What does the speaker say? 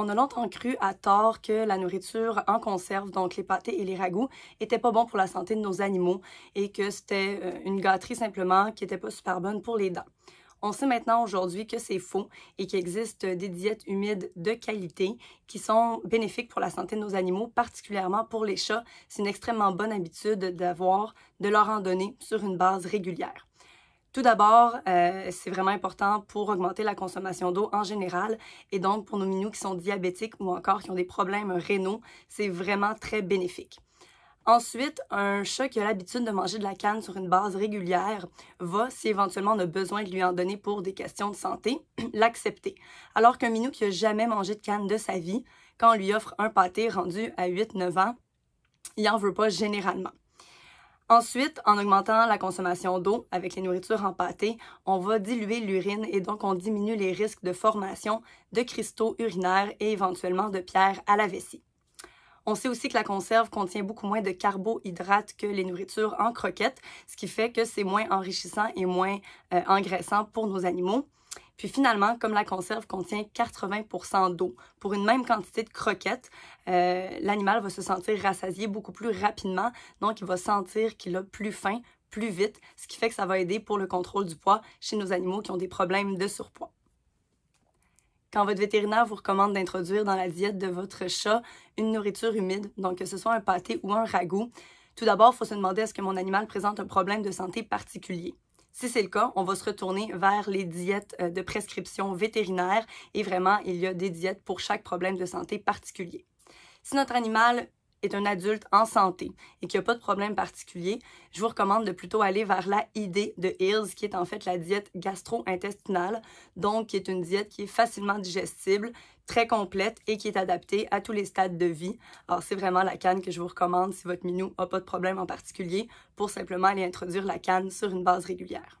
On a longtemps cru à tort que la nourriture en conserve, donc les pâtés et les ragoûts, était pas bon pour la santé de nos animaux et que c'était euh, une gâterie simplement qui était pas super bonne pour les dents. On sait maintenant aujourd'hui que c'est faux et qu'il existe des diètes humides de qualité qui sont bénéfiques pour la santé de nos animaux, particulièrement pour les chats. C'est une extrêmement bonne habitude d'avoir de leur en donner sur une base régulière. Tout d'abord, euh, c'est vraiment important pour augmenter la consommation d'eau en général et donc pour nos minous qui sont diabétiques ou encore qui ont des problèmes rénaux, c'est vraiment très bénéfique. Ensuite, un chat qui a l'habitude de manger de la canne sur une base régulière va, si éventuellement on a besoin de lui en donner pour des questions de santé, l'accepter. Alors qu'un minou qui n'a jamais mangé de canne de sa vie, quand on lui offre un pâté rendu à 8-9 ans, il n'en veut pas généralement. Ensuite, en augmentant la consommation d'eau avec les nourritures empâtées, on va diluer l'urine et donc on diminue les risques de formation de cristaux urinaires et éventuellement de pierres à la vessie. On sait aussi que la conserve contient beaucoup moins de carbohydrates que les nourritures en croquettes, ce qui fait que c'est moins enrichissant et moins euh, engraissant pour nos animaux. Puis finalement, comme la conserve contient 80 d'eau, pour une même quantité de croquettes, euh, l'animal va se sentir rassasié beaucoup plus rapidement, donc il va sentir qu'il a plus faim plus vite, ce qui fait que ça va aider pour le contrôle du poids chez nos animaux qui ont des problèmes de surpoids. Quand votre vétérinaire vous recommande d'introduire dans la diète de votre chat une nourriture humide, donc que ce soit un pâté ou un ragoût, tout d'abord, il faut se demander est-ce que mon animal présente un problème de santé particulier. Si c'est le cas, on va se retourner vers les diètes euh, de prescription vétérinaire et vraiment, il y a des diètes pour chaque problème de santé particulier. Si notre animal est un adulte en santé et qui n'a pas de problème particulier, je vous recommande de plutôt aller vers la idée de Hills, qui est en fait la diète gastro-intestinale, donc qui est une diète qui est facilement digestible, très complète et qui est adaptée à tous les stades de vie. Alors c'est vraiment la canne que je vous recommande si votre minou n'a pas de problème en particulier pour simplement aller introduire la canne sur une base régulière.